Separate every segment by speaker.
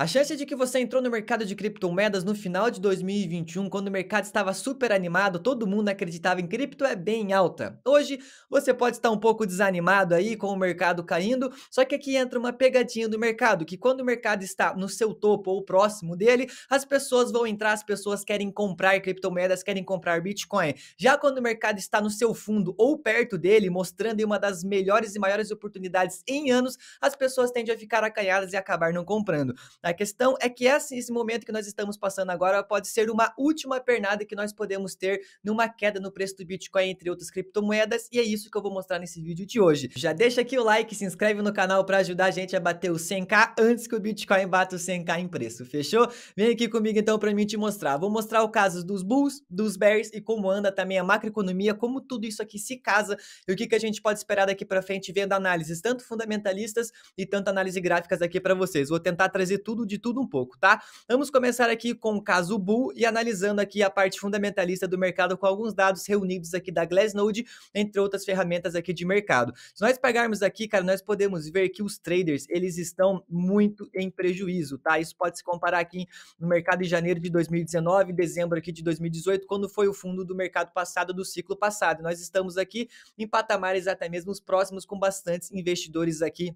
Speaker 1: A chance de que você entrou no mercado de criptomoedas no final de 2021, quando o mercado estava super animado, todo mundo acreditava em cripto, é bem alta. Hoje, você pode estar um pouco desanimado aí com o mercado caindo, só que aqui entra uma pegadinha do mercado, que quando o mercado está no seu topo ou próximo dele, as pessoas vão entrar, as pessoas querem comprar criptomoedas, querem comprar Bitcoin. Já quando o mercado está no seu fundo ou perto dele, mostrando uma das melhores e maiores oportunidades em anos, as pessoas tendem a ficar acanhadas e acabar não comprando. A a questão é que esse, esse momento que nós estamos passando agora pode ser uma última pernada que nós podemos ter numa queda no preço do Bitcoin, entre outras criptomoedas, e é isso que eu vou mostrar nesse vídeo de hoje. Já deixa aqui o like, se inscreve no canal para ajudar a gente a bater o 100k antes que o Bitcoin bata o 100k em preço, fechou? Vem aqui comigo então para mim te mostrar. Vou mostrar o caso dos bulls, dos bears e como anda também a macroeconomia, como tudo isso aqui se casa e o que, que a gente pode esperar daqui para frente vendo análises tanto fundamentalistas e tanto análise gráficas aqui para vocês. Vou tentar trazer tudo tudo, de tudo um pouco, tá? Vamos começar aqui com o caso Bull e analisando aqui a parte fundamentalista do mercado com alguns dados reunidos aqui da Glassnode, entre outras ferramentas aqui de mercado. Se nós pegarmos aqui, cara, nós podemos ver que os traders, eles estão muito em prejuízo, tá? Isso pode se comparar aqui no mercado de janeiro de 2019, dezembro aqui de 2018, quando foi o fundo do mercado passado, do ciclo passado. Nós estamos aqui em patamares até mesmo próximos com bastantes investidores aqui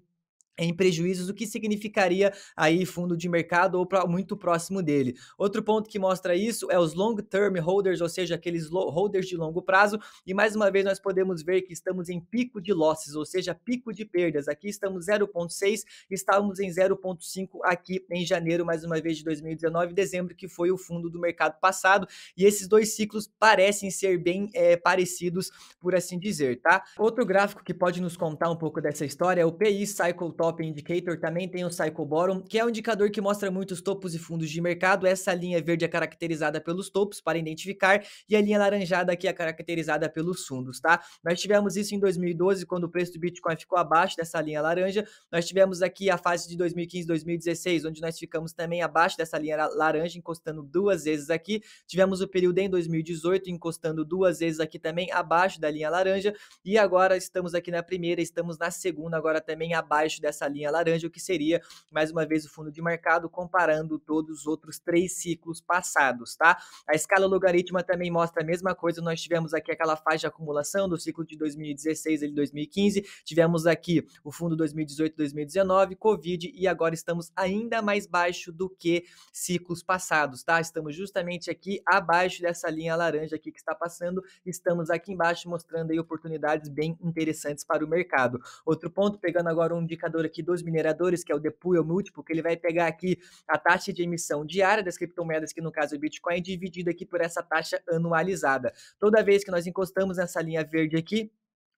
Speaker 1: em prejuízos, o que significaria aí fundo de mercado ou pra, muito próximo dele. Outro ponto que mostra isso é os long term holders, ou seja, aqueles holders de longo prazo, e mais uma vez nós podemos ver que estamos em pico de losses, ou seja, pico de perdas. Aqui estamos 0.6, estávamos em 0.5 aqui em janeiro, mais uma vez de 2019, dezembro, que foi o fundo do mercado passado, e esses dois ciclos parecem ser bem é, parecidos, por assim dizer, tá? Outro gráfico que pode nos contar um pouco dessa história é o PI Cycle Top Indicator, também tem o Cycle Bottom, que é um indicador que mostra muitos topos e fundos de mercado. Essa linha verde é caracterizada pelos topos para identificar e a linha laranjada aqui é caracterizada pelos fundos, tá? Nós tivemos isso em 2012, quando o preço do Bitcoin ficou abaixo dessa linha laranja. Nós tivemos aqui a fase de 2015, 2016, onde nós ficamos também abaixo dessa linha laranja, encostando duas vezes aqui. Tivemos o período em 2018, encostando duas vezes aqui também abaixo da linha laranja. E agora estamos aqui na primeira, estamos na segunda, agora também abaixo dessa essa linha laranja, o que seria, mais uma vez, o fundo de mercado comparando todos os outros três ciclos passados, tá? A escala logaritma também mostra a mesma coisa, nós tivemos aqui aquela faixa de acumulação do ciclo de 2016 e 2015, tivemos aqui o fundo 2018-2019, Covid, e agora estamos ainda mais baixo do que ciclos passados, tá? Estamos justamente aqui abaixo dessa linha laranja aqui que está passando, estamos aqui embaixo mostrando aí oportunidades bem interessantes para o mercado. Outro ponto, pegando agora um indicador aqui, dos mineradores, que é o DePool Múltiplo, que ele vai pegar aqui a taxa de emissão diária das criptomoedas, que no caso é o Bitcoin, dividida aqui por essa taxa anualizada. Toda vez que nós encostamos nessa linha verde aqui,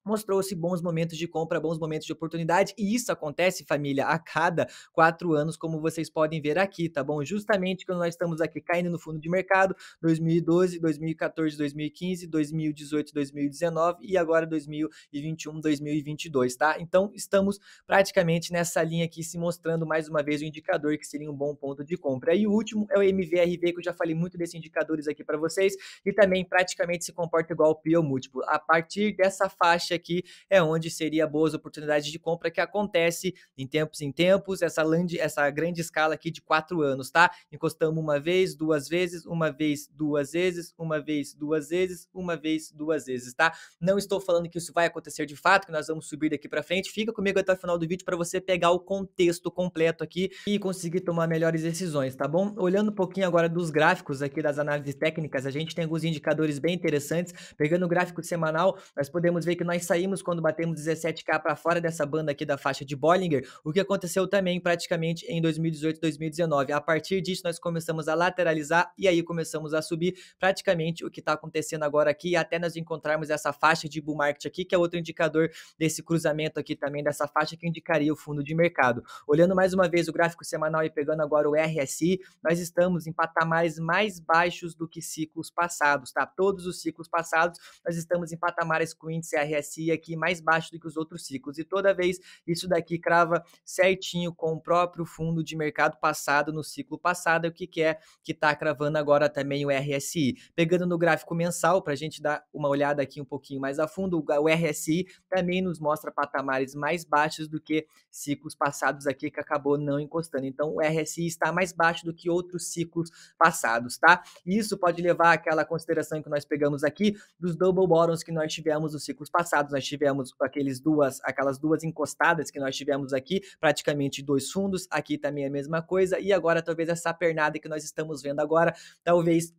Speaker 1: mostrou-se bons momentos de compra, bons momentos de oportunidade, e isso acontece, família, a cada quatro anos, como vocês podem ver aqui, tá bom? Justamente quando nós estamos aqui caindo no fundo de mercado, 2012, 2014, 2015, 2018, 2019 e agora 2021, 2022, tá? Então, estamos praticamente nessa linha aqui, se mostrando mais uma vez o indicador que seria um bom ponto de compra. E o último é o MVRV, que eu já falei muito desses indicadores aqui para vocês, e também praticamente se comporta igual ao PIO múltiplo. A partir dessa faixa aqui é onde seria boas oportunidades de compra que acontece em tempos em tempos, essa, land, essa grande escala aqui de quatro anos, tá? Encostamos uma vez, duas vezes, uma vez, duas vezes, uma vez, duas vezes, uma vez, duas vezes, tá? Não estou falando que isso vai acontecer de fato, que nós vamos subir daqui para frente. Fica comigo até o final do vídeo para você pegar o contexto completo aqui e conseguir tomar melhores decisões, tá bom? Olhando um pouquinho agora dos gráficos aqui das análises técnicas, a gente tem alguns indicadores bem interessantes. Pegando o gráfico semanal, nós podemos ver que nós saímos quando batemos 17k para fora dessa banda aqui da faixa de Bollinger, o que aconteceu também praticamente em 2018 2019. A partir disso, nós começamos a lateralizar e aí começamos a subir praticamente o que está acontecendo agora aqui, até nós encontrarmos essa faixa de bull market aqui, que é outro indicador desse cruzamento aqui também, dessa faixa que indicaria o fundo de mercado. Olhando mais uma vez o gráfico semanal e pegando agora o RSI, nós estamos em patamares mais baixos do que ciclos passados, tá? Todos os ciclos passados, nós estamos em patamares com índice RSI aqui mais baixo do que os outros ciclos. E toda vez isso daqui crava certinho com o próprio fundo de mercado passado no ciclo passado, o que, que é que está cravando agora também o RSI. Pegando no gráfico mensal, para a gente dar uma olhada aqui um pouquinho mais a fundo, o RSI também nos mostra patamares mais baixos do que ciclos passados aqui que acabou não encostando. Então o RSI está mais baixo do que outros ciclos passados, tá? Isso pode levar àquela consideração que nós pegamos aqui dos double bottoms que nós tivemos nos ciclos passados passado nós tivemos aqueles duas, aquelas duas encostadas que nós tivemos aqui, praticamente dois fundos, aqui também é a mesma coisa, e agora talvez essa pernada que nós estamos vendo agora, talvez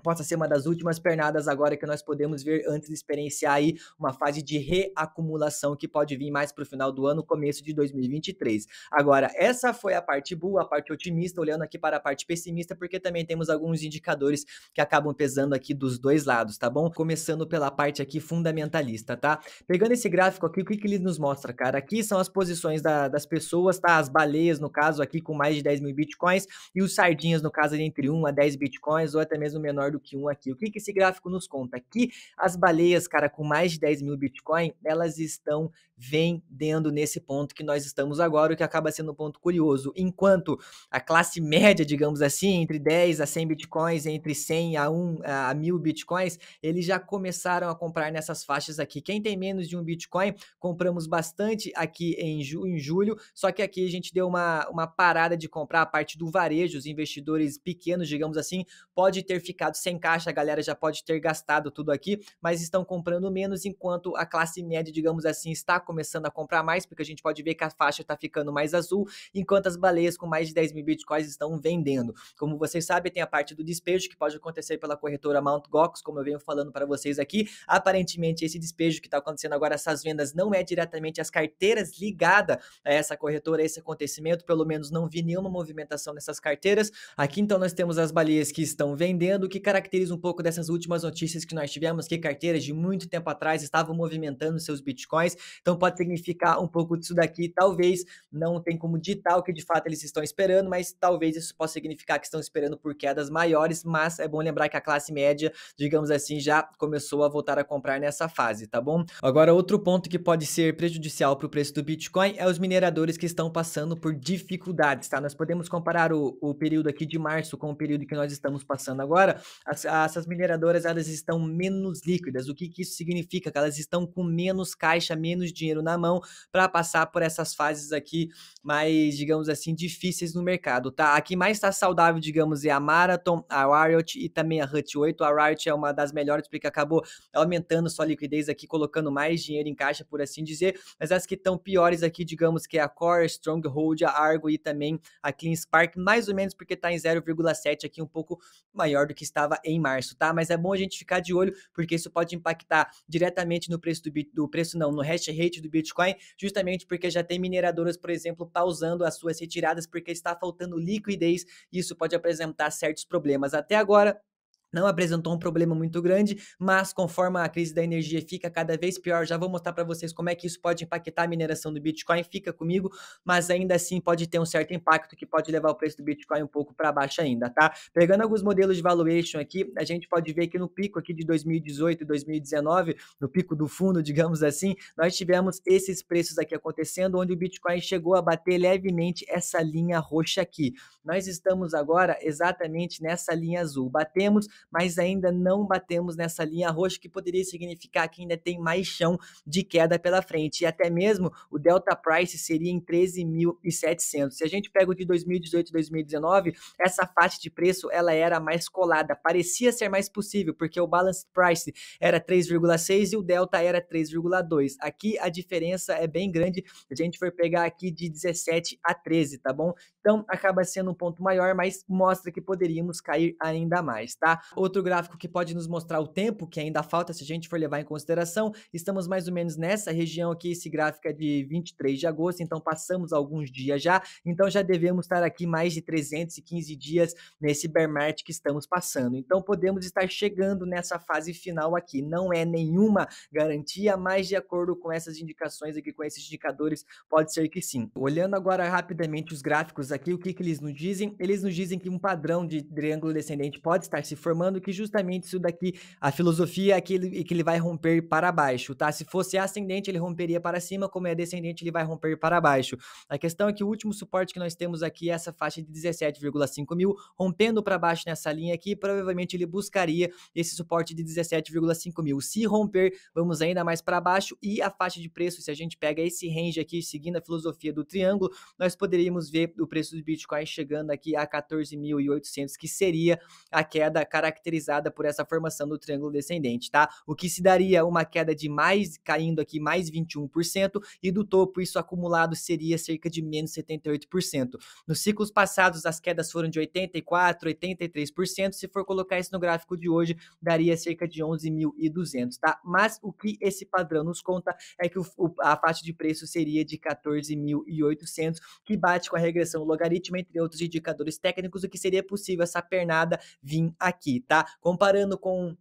Speaker 1: possa ser uma das últimas pernadas agora que nós podemos ver antes de experienciar aí uma fase de reacumulação que pode vir mais para o final do ano, começo de 2023. Agora, essa foi a parte boa, a parte otimista, olhando aqui para a parte pessimista, porque também temos alguns indicadores que acabam pesando aqui dos dois lados, tá bom? Começando pela parte aqui fundamentalista, tá? Pegando esse gráfico aqui, o que, que ele nos mostra, cara? Aqui são as posições da, das pessoas, tá? As baleias, no caso, aqui com mais de 10 mil bitcoins, e os sardinhas, no caso, entre 1 a 10 bitcoins, ou até mesmo menor maior do que um aqui. O que, que esse gráfico nos conta? Que as baleias, cara, com mais de 10 mil Bitcoin, elas estão vendendo nesse ponto que nós estamos agora, o que acaba sendo um ponto curioso. Enquanto a classe média, digamos assim, entre 10 a 100 Bitcoins, entre 100 a 1 a 1000 Bitcoins, eles já começaram a comprar nessas faixas aqui. Quem tem menos de um Bitcoin, compramos bastante aqui em, ju em julho, só que aqui a gente deu uma, uma parada de comprar a parte do varejo, os investidores pequenos, digamos assim, pode ter ficado sem caixa, a galera já pode ter gastado tudo aqui, mas estão comprando menos, enquanto a classe média, digamos assim, está começando a comprar mais, porque a gente pode ver que a faixa está ficando mais azul, enquanto as baleias com mais de 10 mil bitcoins estão vendendo. Como vocês sabem, tem a parte do despejo que pode acontecer pela corretora Mt. Gox, como eu venho falando para vocês aqui. Aparentemente, esse despejo que está acontecendo agora, essas vendas, não é diretamente as carteiras ligada a essa corretora, a esse acontecimento. Pelo menos não vi nenhuma movimentação nessas carteiras. Aqui, então, nós temos as baleias que estão vendendo, que caracteriza um pouco dessas últimas notícias que nós tivemos, que carteiras de muito tempo atrás estavam movimentando seus bitcoins. Então pode significar um pouco disso daqui. Talvez não tem como ditar o que de fato eles estão esperando, mas talvez isso possa significar que estão esperando por quedas maiores. Mas é bom lembrar que a classe média, digamos assim, já começou a voltar a comprar nessa fase, tá bom? Agora, outro ponto que pode ser prejudicial para o preço do Bitcoin é os mineradores que estão passando por dificuldades, tá? Nós podemos comparar o, o período aqui de março com o período que nós estamos passando agora, as, essas mineradoras elas estão menos líquidas. O que, que isso significa? Que elas estão com menos caixa, menos dinheiro na mão para passar por essas fases aqui mais, digamos assim, difíceis no mercado, tá? A que mais está saudável, digamos, é a Marathon, a Riot e também a Hut 8. A Riot é uma das melhores porque acabou aumentando sua liquidez aqui, colocando mais dinheiro em caixa, por assim dizer. Mas as que estão piores aqui, digamos, que é a Core, a Stronghold, a Argo e também a Clean Spark, mais ou menos porque está em 0,7 aqui, um pouco maior do que estava estava em março, tá? Mas é bom a gente ficar de olho, porque isso pode impactar diretamente no preço do, do preço não, no hash rate do Bitcoin, justamente porque já tem mineradoras, por exemplo, pausando as suas retiradas porque está faltando liquidez e isso pode apresentar certos problemas. Até agora, não apresentou um problema muito grande, mas conforme a crise da energia fica cada vez pior, já vou mostrar para vocês como é que isso pode impactar a mineração do Bitcoin. Fica comigo, mas ainda assim pode ter um certo impacto que pode levar o preço do Bitcoin um pouco para baixo ainda, tá? Pegando alguns modelos de valuation aqui, a gente pode ver que no pico aqui de 2018 e 2019, no pico do fundo, digamos assim, nós tivemos esses preços aqui acontecendo, onde o Bitcoin chegou a bater levemente essa linha roxa aqui. Nós estamos agora exatamente nessa linha azul. Batemos mas ainda não batemos nessa linha roxa, que poderia significar que ainda tem mais chão de queda pela frente. E até mesmo o Delta Price seria em 13.700. Se a gente pega o de 2018 e 2019, essa faixa de preço ela era mais colada, parecia ser mais possível, porque o balance price era 3,6 e o delta era 3,2. Aqui a diferença é bem grande, a gente foi pegar aqui de 17 a 13, tá bom? Então acaba sendo um ponto maior, mas mostra que poderíamos cair ainda mais, tá? Outro gráfico que pode nos mostrar o tempo, que ainda falta se a gente for levar em consideração. Estamos mais ou menos nessa região aqui, esse gráfico é de 23 de agosto, então passamos alguns dias já. Então já devemos estar aqui mais de 315 dias nesse bear market que estamos passando. Então podemos estar chegando nessa fase final aqui. Não é nenhuma garantia, mas de acordo com essas indicações aqui, com esses indicadores, pode ser que sim. Olhando agora rapidamente os gráficos aqui, o que, que eles nos dizem? Eles nos dizem que um padrão de triângulo descendente pode estar se formando afirmando que justamente isso daqui, a filosofia é que ele, que ele vai romper para baixo, tá? Se fosse ascendente, ele romperia para cima, como é descendente, ele vai romper para baixo. A questão é que o último suporte que nós temos aqui é essa faixa de 17,5 mil, rompendo para baixo nessa linha aqui, provavelmente ele buscaria esse suporte de 17,5 mil. Se romper, vamos ainda mais para baixo e a faixa de preço, se a gente pega esse range aqui, seguindo a filosofia do triângulo, nós poderíamos ver o preço do Bitcoin chegando aqui a 14.800, que seria a queda característica caracterizada por essa formação do triângulo descendente, tá? O que se daria uma queda de mais, caindo aqui, mais 21%, e do topo isso acumulado seria cerca de menos 78%. Nos ciclos passados, as quedas foram de 84%, 83%, se for colocar isso no gráfico de hoje, daria cerca de 11.200, tá? Mas o que esse padrão nos conta é que o, a faixa de preço seria de 14.800, que bate com a regressão logarítmica, entre outros indicadores técnicos, o que seria possível essa pernada vir aqui, tá? Comparando com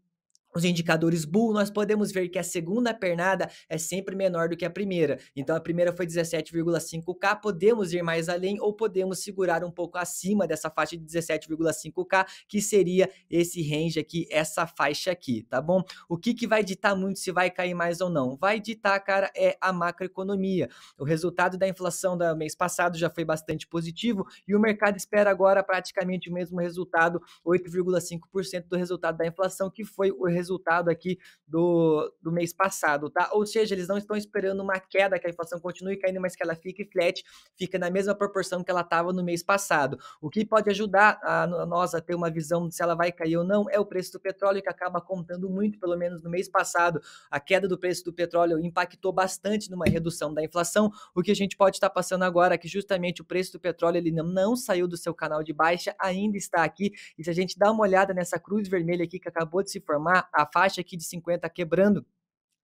Speaker 1: os indicadores Bull, nós podemos ver que a segunda pernada é sempre menor do que a primeira. Então a primeira foi 17,5K, podemos ir mais além ou podemos segurar um pouco acima dessa faixa de 17,5K, que seria esse range aqui, essa faixa aqui, tá bom? O que, que vai ditar muito se vai cair mais ou não? Vai ditar, cara, é a macroeconomia. O resultado da inflação do mês passado já foi bastante positivo e o mercado espera agora praticamente o mesmo resultado, 8,5% do resultado da inflação, que foi o resultado aqui do, do mês passado, tá? Ou seja, eles não estão esperando uma queda, que a inflação continue caindo, mas que ela fique flat, fica na mesma proporção que ela estava no mês passado. O que pode ajudar a, a nós a ter uma visão de se ela vai cair ou não é o preço do petróleo, que acaba contando muito, pelo menos no mês passado. A queda do preço do petróleo impactou bastante numa redução da inflação. O que a gente pode estar tá passando agora é que justamente o preço do petróleo ele não, não saiu do seu canal de baixa, ainda está aqui. E se a gente dá uma olhada nessa cruz vermelha aqui que acabou de se formar, a faixa aqui de 50 quebrando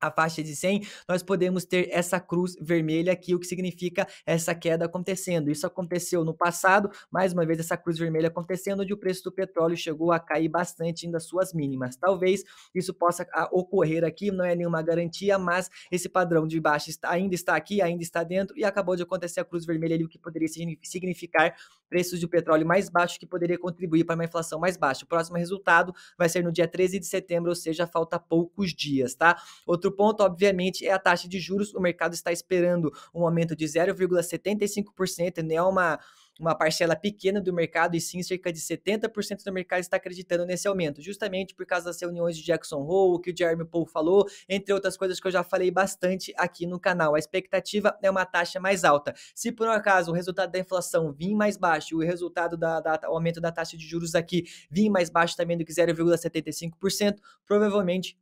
Speaker 1: a faixa de 100, nós podemos ter essa cruz vermelha aqui, o que significa essa queda acontecendo. Isso aconteceu no passado, mais uma vez essa cruz vermelha acontecendo, onde o preço do petróleo chegou a cair bastante ainda suas mínimas. Talvez isso possa ah, ocorrer aqui, não é nenhuma garantia, mas esse padrão de baixa está, ainda está aqui, ainda está dentro, e acabou de acontecer a cruz vermelha ali, o que poderia significar preços de petróleo mais baixo, que poderia contribuir para uma inflação mais baixa. O próximo resultado vai ser no dia 13 de setembro, ou seja, falta poucos dias, tá? Outro Outro ponto, obviamente, é a taxa de juros. O mercado está esperando um aumento de 0,75%, não é uma uma parcela pequena do mercado, e sim cerca de 70% do mercado está acreditando nesse aumento, justamente por causa das reuniões de Jackson Hole, o que o Jeremy Powell falou, entre outras coisas que eu já falei bastante aqui no canal. A expectativa é uma taxa mais alta. Se por um acaso o resultado da inflação vir mais baixo, o resultado da, da aumento da taxa de juros aqui vir mais baixo também do que 0,75%, provavelmente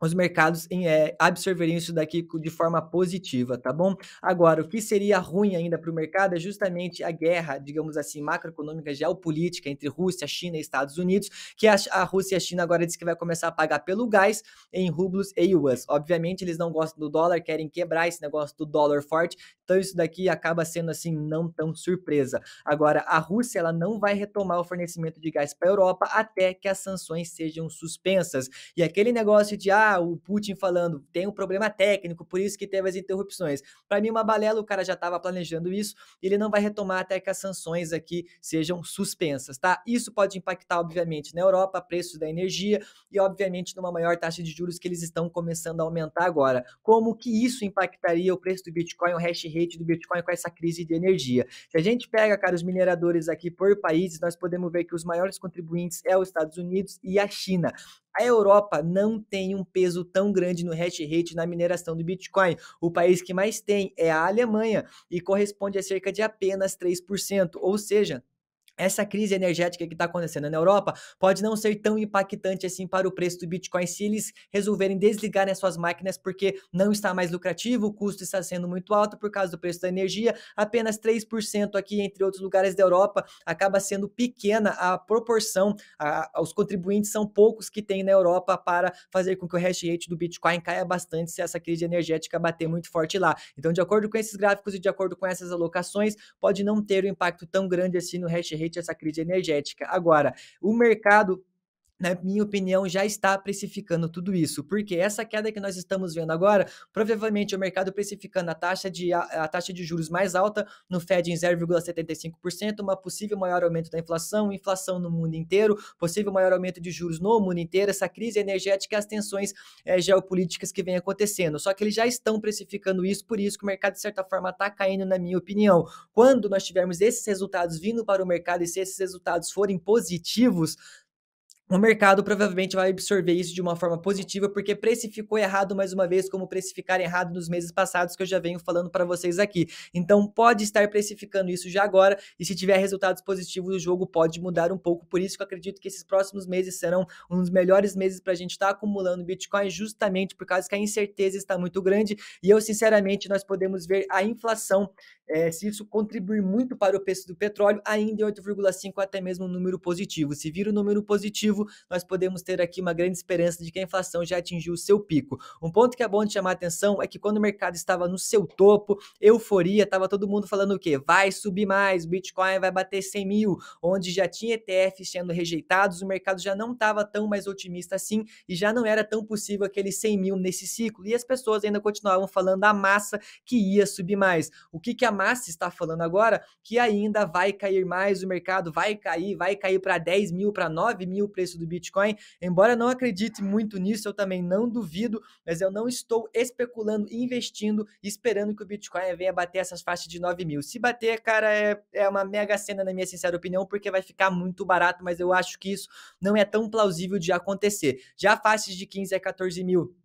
Speaker 1: os mercados em, é, eh, absorveriam isso daqui de forma positiva, tá bom? Agora, o que seria ruim ainda para o mercado é justamente a guerra, digamos assim, macroeconômica, geopolítica entre Rússia, China e Estados Unidos, que a, a Rússia e a China agora diz que vai começar a pagar pelo gás em rublos e yuans. Obviamente, eles não gostam do dólar, querem quebrar esse negócio do dólar forte, então isso daqui acaba sendo assim não tão surpresa. Agora, a Rússia ela não vai retomar o fornecimento de gás para a Europa até que as sanções sejam suspensas. E aquele negócio de ah, ah, o Putin falando, tem um problema técnico, por isso que teve as interrupções. Para mim, uma balela, o cara já estava planejando isso, ele não vai retomar até que as sanções aqui sejam suspensas, tá? Isso pode impactar, obviamente, na Europa, preços da energia e, obviamente, numa maior taxa de juros que eles estão começando a aumentar agora. Como que isso impactaria o preço do Bitcoin, o hash rate do Bitcoin com essa crise de energia? Se a gente pega, cara, os mineradores aqui por países, nós podemos ver que os maiores contribuintes é os Estados Unidos e a China. A Europa não tem um peso tão grande no hash rate na mineração do Bitcoin. O país que mais tem é a Alemanha e corresponde a cerca de apenas 3%, ou seja, essa crise energética que está acontecendo na Europa pode não ser tão impactante assim para o preço do Bitcoin se eles resolverem desligar as suas máquinas porque não está mais lucrativo, o custo está sendo muito alto por causa do preço da energia. Apenas 3% aqui, entre outros lugares da Europa, acaba sendo pequena a proporção, a, os contribuintes são poucos que tem na Europa para fazer com que o hash rate do Bitcoin caia bastante se essa crise energética bater muito forte lá. Então, de acordo com esses gráficos e de acordo com essas alocações, pode não ter um impacto tão grande assim no hash rate essa crise energética. Agora, o mercado na minha opinião, já está precificando tudo isso, porque essa queda que nós estamos vendo agora, provavelmente o mercado precificando a taxa de, a, a taxa de juros mais alta no Fed em 0,75%, uma possível maior aumento da inflação, inflação no mundo inteiro, possível maior aumento de juros no mundo inteiro, essa crise energética, as tensões é, geopolíticas que vem acontecendo. Só que eles já estão precificando isso, por isso que o mercado, de certa forma, está caindo, na minha opinião. Quando nós tivermos esses resultados vindo para o mercado e se esses resultados forem positivos, o mercado provavelmente vai absorver isso de uma forma positiva, porque precificou errado mais uma vez, como precificar errado nos meses passados, que eu já venho falando para vocês aqui. Então, pode estar precificando isso já agora, e se tiver resultados positivos, o jogo pode mudar um pouco. Por isso que eu acredito que esses próximos meses serão um dos melhores meses para a gente estar tá acumulando Bitcoin, justamente por causa que a incerteza está muito grande. E eu, sinceramente, nós podemos ver a inflação é, se isso contribuir muito para o preço do petróleo, ainda é em 8,5 até mesmo um número positivo. Se vir um número positivo, nós podemos ter aqui uma grande esperança de que a inflação já atingiu o seu pico. Um ponto que é bom de chamar a atenção é que quando o mercado estava no seu topo, euforia, estava todo mundo falando o quê? Vai subir mais, Bitcoin vai bater 100 mil, onde já tinha ETFs sendo rejeitados, o mercado já não estava tão mais otimista assim e já não era tão possível aqueles 100 mil nesse ciclo. E as pessoas ainda continuavam falando a massa que ia subir mais. O que, que a Massa está falando agora que ainda vai cair mais o mercado, vai cair, vai cair para 10 mil, para 9 mil o preço do Bitcoin. Embora não acredite muito nisso, eu também não duvido, mas eu não estou especulando, investindo, esperando que o Bitcoin venha bater essas faixas de 9 mil. Se bater, cara, é, é uma mega cena, na minha sincera opinião, porque vai ficar muito barato, mas eu acho que isso não é tão plausível de acontecer. Já faixas de 15 a 14 mil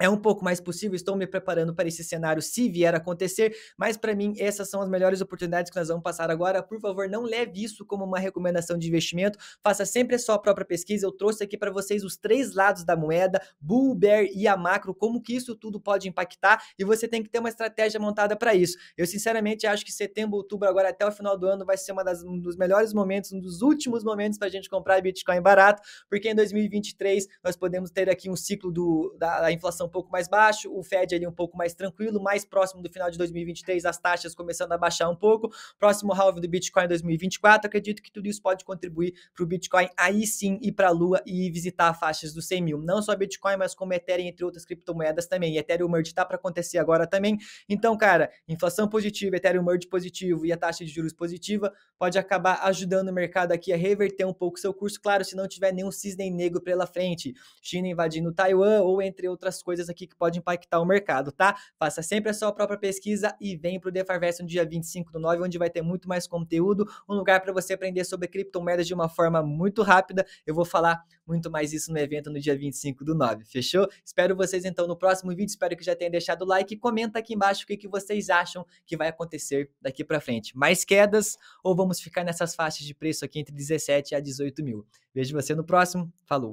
Speaker 1: é um pouco mais possível, estou me preparando para esse cenário se vier a acontecer, mas para mim essas são as melhores oportunidades que nós vamos passar agora. Por favor, não leve isso como uma recomendação de investimento, faça sempre a sua própria pesquisa. Eu trouxe aqui para vocês os três lados da moeda, bull, bear e a macro, como que isso tudo pode impactar e você tem que ter uma estratégia montada para isso. Eu sinceramente acho que setembro, outubro, agora até o final do ano vai ser das, um dos melhores momentos, um dos últimos momentos para a gente comprar Bitcoin barato, porque em 2023 nós podemos ter aqui um ciclo do, da, da inflação um pouco mais baixo, o Fed ali um pouco mais tranquilo, mais próximo do final de 2023, as taxas começando a baixar um pouco, próximo halving do Bitcoin em 2024, acredito que tudo isso pode contribuir para o Bitcoin aí sim ir para a Lua e visitar faixas dos 100 mil, não só Bitcoin, mas como Ethereum, entre outras criptomoedas também, e Ethereum Merge está para acontecer agora também, então cara, inflação positiva, Ethereum Merge positivo e a taxa de juros positiva, pode acabar ajudando o mercado aqui a reverter um pouco seu curso, claro, se não tiver nenhum cisne negro pela frente, China invadindo Taiwan ou entre outras coisas coisas aqui que podem impactar o mercado, tá? Faça sempre a sua própria pesquisa e vem para o Farvest no dia 25 do 9, onde vai ter muito mais conteúdo, um lugar para você aprender sobre criptomoedas de uma forma muito rápida. Eu vou falar muito mais isso no evento no dia 25 do 9, fechou? Espero vocês então no próximo vídeo, espero que já tenha deixado o like comenta aqui embaixo o que, que vocês acham que vai acontecer daqui para frente. Mais quedas ou vamos ficar nessas faixas de preço aqui entre 17 a 18 mil? Vejo você no próximo. Falou!